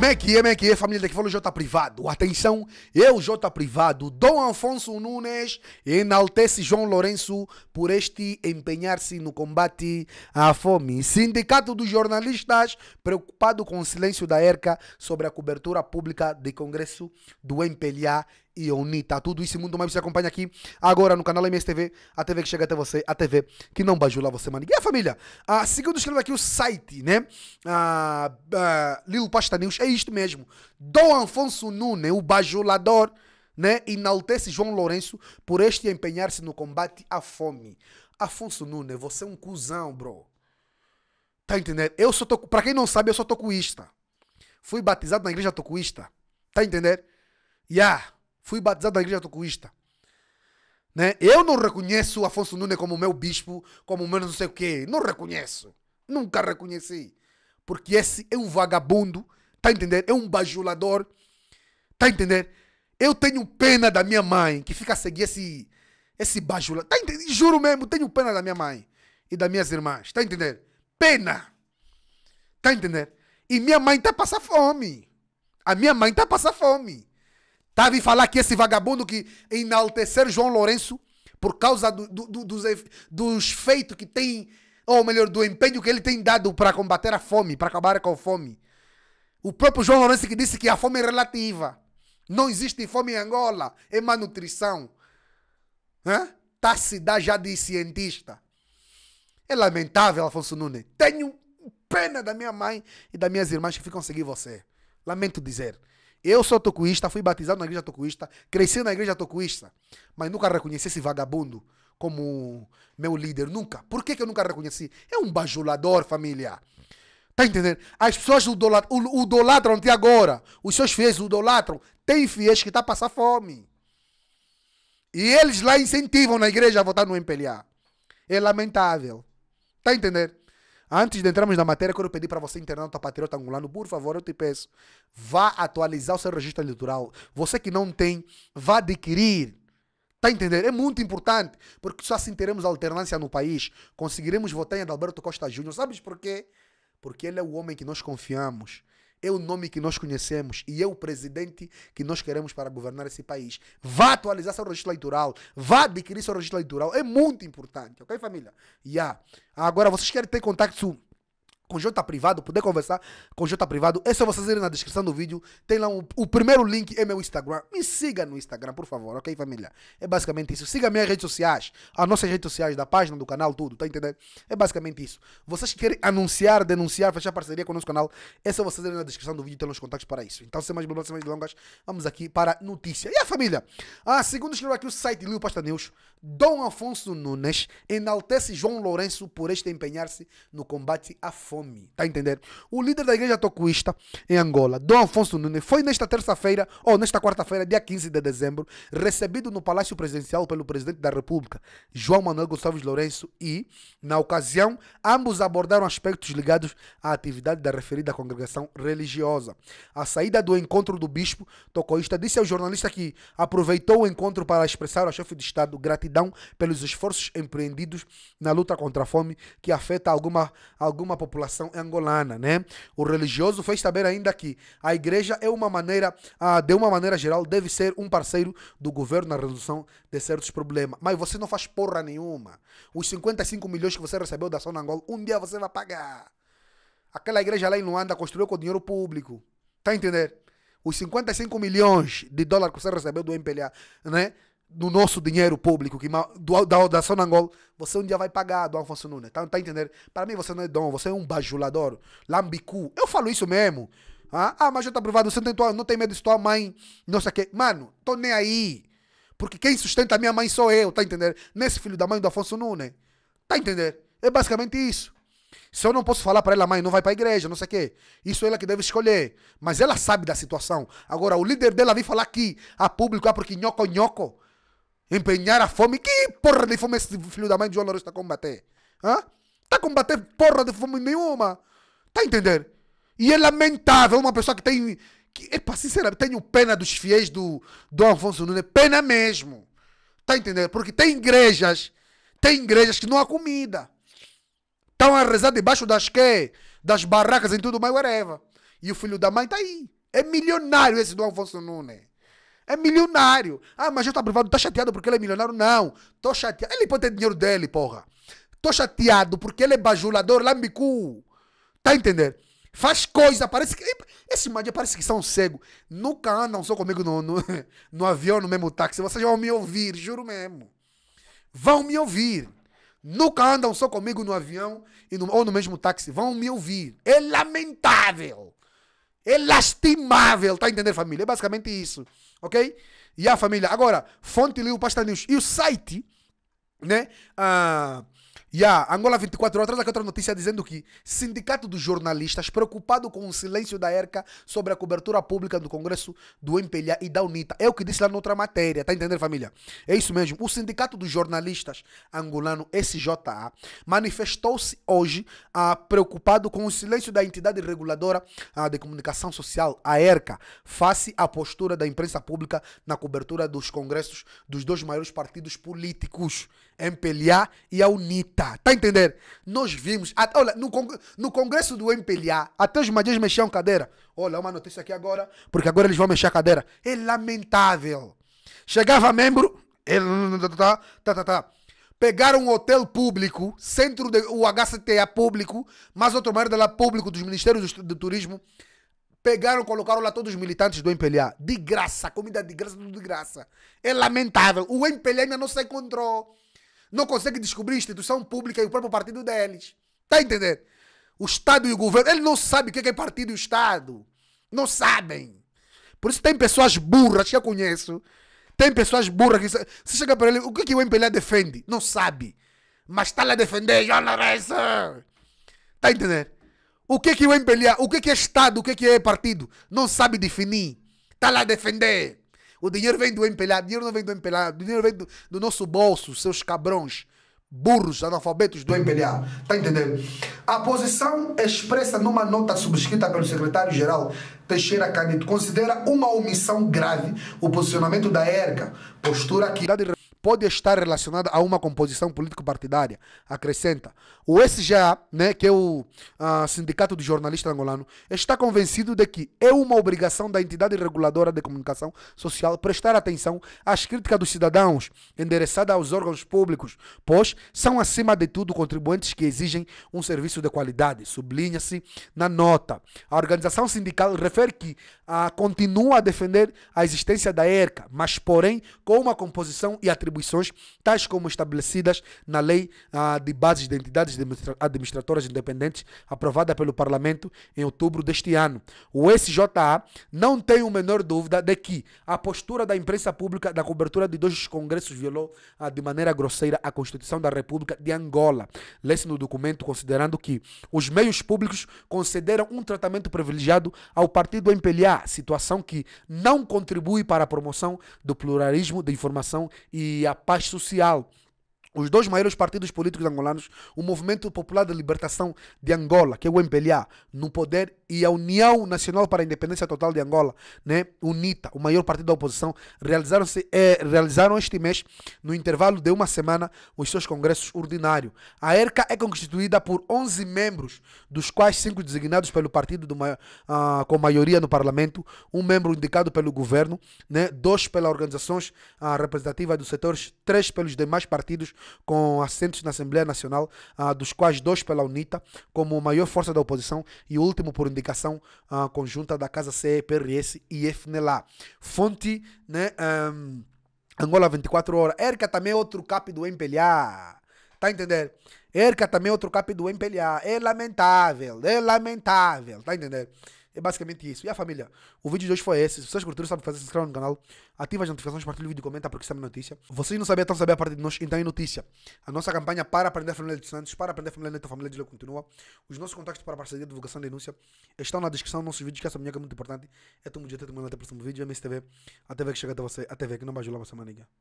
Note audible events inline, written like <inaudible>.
Mequie, é é, Mequie, é família daqui falou J Privado. Atenção, eu, J Privado, Dom Afonso Nunes, enaltece João Lourenço por este empenhar-se no combate à fome. Sindicato dos jornalistas, preocupado com o silêncio da ERCA sobre a cobertura pública de Congresso do MPLA e UNITA. Tudo isso e muito mais você acompanha aqui agora no canal MSTV, a TV que chega até você, a TV que não bajula você, mano. E a família? Ah, segundo escreve aqui o site, né? Ah, ah, Lilo Pasta News, é isto mesmo. Dom Afonso Nune, o bajulador, né? Enaltece João Lourenço por este empenhar-se no combate à fome. Afonso Nune, você é um cuzão, bro. Tá entendendo? Eu sou toco... Pra quem não sabe, eu sou tocuísta. Fui batizado na igreja tocuísta. Tá entendendo? Yeah. Fui batizado na igreja tocuísta. Né? Eu não reconheço Afonso Nunes como meu bispo, como meu não sei o quê. Não reconheço. Nunca reconheci. Porque esse é um vagabundo, tá entendendo? É um bajulador, tá entendendo? Eu tenho pena da minha mãe que fica a seguir esse, esse bajulador. Tá entendendo? Juro mesmo, tenho pena da minha mãe e das minhas irmãs, tá entendendo? Pena! Tá entendendo? E minha mãe tá passando fome. A minha mãe tá passando fome. Tá a vir falar que esse vagabundo que enaltecer João Lourenço por causa do, do, do, dos, dos feitos que tem, ou melhor, do empenho que ele tem dado para combater a fome, para acabar com a fome. O próprio João Lourenço que disse que a fome é relativa. Não existe fome em Angola, é malnutrição. Hã? dá já de cientista. É lamentável, Afonso Nunes. Tenho pena da minha mãe e das minhas irmãs que ficam seguir você. Lamento dizer. Eu sou tocuísta, fui batizado na igreja tocuísta, cresci na igreja tocuísta, mas nunca reconheci esse vagabundo como meu líder, nunca. Por que, que eu nunca reconheci? É um bajulador, família. Tá entendendo? As pessoas idolatram até agora. Os seus fiéis idolatram. Tem fiéis que tá passando fome. E eles lá incentivam na igreja a votar no MPLA. É lamentável. Tá entendendo? Antes de entrarmos na matéria, quero pedir para você, internauta patriota angolano, por favor, eu te peço, vá atualizar o seu registro eleitoral. Você que não tem, vá adquirir. Está entendendo? entender? É muito importante, porque só assim teremos alternância no país. Conseguiremos votar em Adalberto Costa Júnior. Sabes por quê? Porque ele é o homem que nós confiamos é o nome que nós conhecemos e é o presidente que nós queremos para governar esse país. Vá atualizar seu registro eleitoral, vá adquirir seu registro eleitoral, é muito importante, ok, família? Yeah. Agora, vocês querem ter contato com Conjunta privado, poder conversar, conjunta privado, é só vocês irem na descrição do vídeo, tem lá um, o primeiro link, é meu Instagram, me siga no Instagram, por favor, ok família? É basicamente isso, siga minhas redes sociais, as nossas redes sociais, da página, do canal, tudo, tá entendendo? É basicamente isso. Vocês que querem anunciar, denunciar, fechar parceria com o nosso canal, é só vocês irem na descrição do vídeo, tem os contatos para isso. Então, sem mais blá, sem mais longas, vamos aqui para notícia. E a família? Ah, segundo escreveu aqui o site Liu Pasta News, Dom Afonso Nunes enaltece João Lourenço por este empenhar-se no combate à fome fome. Tá entendendo? O líder da igreja tocuísta em Angola, Dom Afonso Nunes, foi nesta terça-feira, ou nesta quarta-feira, dia 15 de dezembro, recebido no Palácio Presidencial pelo presidente da República, João Manuel Gonçalves Lourenço, e, na ocasião, ambos abordaram aspectos ligados à atividade da referida congregação religiosa. A saída do encontro do bispo tocoísta disse ao jornalista que aproveitou o encontro para expressar ao chefe de Estado gratidão pelos esforços empreendidos na luta contra a fome que afeta alguma, alguma população população angolana, né? O religioso fez saber ainda que a igreja é uma maneira, ah, de uma maneira geral, deve ser um parceiro do governo na resolução de certos problemas. Mas você não faz porra nenhuma. Os 55 milhões que você recebeu da Sona Angola, um dia você vai pagar. Aquela igreja lá em Luanda construiu com dinheiro público. Tá entendendo? entender? Os 55 milhões de dólares que você recebeu do MPLA, né? do nosso dinheiro público, que, da, da Sonangol, você um dia vai pagar do Alfonso Nunes. Tá, tá entendendo? Para mim você não é dom, você é um bajulador, lambicu. Eu falo isso mesmo. Ah, ah mas já tá provado, você não tem, tua, não tem medo de tua mãe, não sei o quê. Mano, tô nem aí. Porque quem sustenta a minha mãe sou eu, tá entendendo? Nesse filho da mãe do Afonso Nunes. Tá entendendo? É basicamente isso. Se eu não posso falar para ela, mãe, não vai para igreja, não sei o quê. Isso é ela que deve escolher. Mas ela sabe da situação. Agora, o líder dela vem falar aqui, a público, ah, porque nhoco, é nhoco. Empenhar a fome. Que porra de fome é esse filho da mãe de João Lourenço está a combater? Hã? Está a combater porra de fome nenhuma. Está a entender? E é lamentável uma pessoa que tem. Que, epa, sinceramente, tenho pena dos fiéis do, do Afonso Nunes. Pena mesmo. Está a entender? Porque tem igrejas. Tem igrejas que não há comida. Estão a rezar debaixo das que? Das barracas em tudo mais, whatever. E o filho da mãe está aí. É milionário esse do Afonso Nunes é milionário. Ah, mas já tá aprovado, tá chateado porque ele é milionário? Não, tô chateado. Ele pode ter dinheiro dele, porra. Tô chateado porque ele é bajulador, lambicu. Tá entendendo? Faz coisa, parece que. esse magia parece que são cegos. Nunca andam só comigo no, no, <laughs> no avião, no mesmo táxi. Vocês vão me ouvir, juro mesmo. Vão me ouvir. Nunca andam só comigo no avião e no, ou no mesmo táxi. Vão me ouvir. É lamentável. É lastimável. Tá entendendo, família? É basicamente isso ok? E a família. Agora, fonte Lio Pasta News e o site, né? Ah, Yeah, Angola 24 horas, traz aqui outra notícia dizendo que Sindicato dos Jornalistas, preocupado com o silêncio da ERCA sobre a cobertura pública do Congresso do MPLA e da UNITA. É o que disse lá noutra matéria, tá entendendo, família? É isso mesmo. O Sindicato dos Jornalistas angolano, SJA, manifestou-se hoje ah, preocupado com o silêncio da entidade reguladora ah, de comunicação social, a ERCA, face à postura da imprensa pública na cobertura dos congressos dos dois maiores partidos políticos. MPLA e a UNITA. Está a entender? Nós vimos. olha, no, cong no congresso do MPLA, até os magias mexiam cadeira. Olha, uma notícia aqui agora, porque agora eles vão mexer a cadeira. É lamentável. Chegava membro. Ele, é, tá, tá, tá, tá. Pegaram um hotel público, centro de, o HCTA público, mais outro merda lá público dos Ministérios do, do Turismo pegaram, colocaram lá todos os militantes do MPLA. De graça, comida de graça, tudo de graça. É lamentável. O MPLA ainda não se encontrou não consegue descobrir a instituição pública e o próprio partido deles. Está entendendo? O Estado e o governo, ele não sabe o é que é partido e o Estado. Não sabem. Por isso tem pessoas burras que eu conheço. Tem pessoas burras que. Se chega para ele, o que, é que o MPLA defende? Não sabe. Mas está lá a defender, jornalista. Está entendendo? O que é que o MPLA, o que é, que é Estado, o que é, que é partido? Não sabe definir. Está lá a defender. O dinheiro vem do empelhado, o dinheiro não vem do empelhado, o dinheiro vem do, do nosso bolso, seus cabrões burros, analfabetos do MPLA. Está entendendo? A posição é expressa numa nota subscrita pelo secretário-geral Teixeira Canito, considera uma omissão grave o posicionamento da ERCA, postura que pode estar relacionada a uma composição político-partidária. Acrescenta. O SGA, né, que é o ah, Sindicato de Jornalistas Angolano, está convencido de que é uma obrigação da entidade reguladora de comunicação social prestar atenção às críticas dos cidadãos endereçadas aos órgãos públicos, pois são, acima de tudo, contribuintes que exigem um serviço de qualidade. Sublinha-se na nota. A organização sindical refere que ah, continua a defender a existência da ERCA, mas porém com uma composição e atribuições tais como estabelecidas na Lei ah, de Bases de Entidades Administradoras Independentes, aprovada pelo Parlamento em outubro deste ano. O SJA não tem o menor dúvida de que a postura da imprensa pública da cobertura de dois congressos violou ah, de maneira grosseira a Constituição da República de Angola. Lê-se no documento considerando que os meios públicos concederam um tratamento privilegiado ao partido MPLA situação que não contribui para a promoção do pluralismo da informação e a paz social os dois maiores partidos políticos angolanos, o Movimento Popular de Libertação de Angola, que é o MPLA, no poder, e a União Nacional para a Independência Total de Angola, né, UNITA, o maior partido da oposição, realizaram, é, eh, realizaram este mês, no intervalo de uma semana, os seus congressos ordinários. A ERCA é constituída por 11 membros, dos quais cinco designados pelo partido maior, ah, com maioria no parlamento, um membro indicado pelo governo, né, dois pelas organizações ah, representativas dos setores, três pelos demais partidos com assentos na Assembleia Nacional, ah, dos quais dois pela UNITA, como maior força da oposição e o último por indicação ah, conjunta da Casa CEPRS e FNELA. Fonte, né? Um, ah, Angola 24 horas. Erika também é outro cap do MPLA. Tá entendendo? entender? Erika também é outro cap do MPLA. É lamentável, é lamentável. Tá entendendo? É basicamente isso. E a família, o vídeo de hoje foi esse. Se vocês curtiram, sabe fazer, se inscrevam no canal, ativa as notificações, partilha o vídeo, comenta porque sabe notícia. Vocês não sabiam, estão sabendo a parte de nós, então é notícia. A nossa campanha para aprender a família de Santos, para aprender a família da a família de Leu continua. Os nossos contatos para parceria, divulgação, denúncia estão na descrição dos nossos vídeos, que essa minha é muito importante. É todo dia, até até o próximo vídeo. MSTV, a TV que chega até você, a TV que não vai julgar a semana.